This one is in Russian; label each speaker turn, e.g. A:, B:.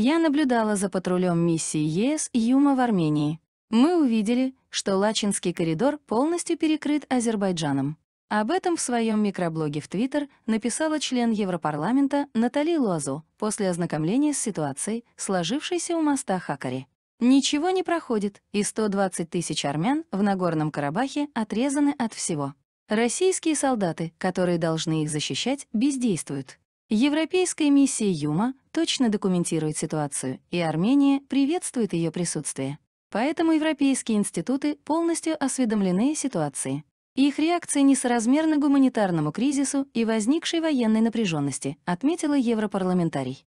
A: Я наблюдала за патрулем миссии ЕС Юма в Армении. Мы увидели, что Лачинский коридор полностью перекрыт Азербайджаном. Об этом в своем микроблоге в Твиттер написала член Европарламента Натали Луазо после ознакомления с ситуацией, сложившейся у моста Хакари. Ничего не проходит, и 120 тысяч армян в Нагорном Карабахе отрезаны от всего. Российские солдаты, которые должны их защищать, бездействуют. Европейская миссия ЮМА точно документирует ситуацию, и Армения приветствует ее присутствие. Поэтому европейские институты полностью осведомлены о ситуации. Их реакция несоразмерна гуманитарному кризису и возникшей военной напряженности, отметила европарламентарий.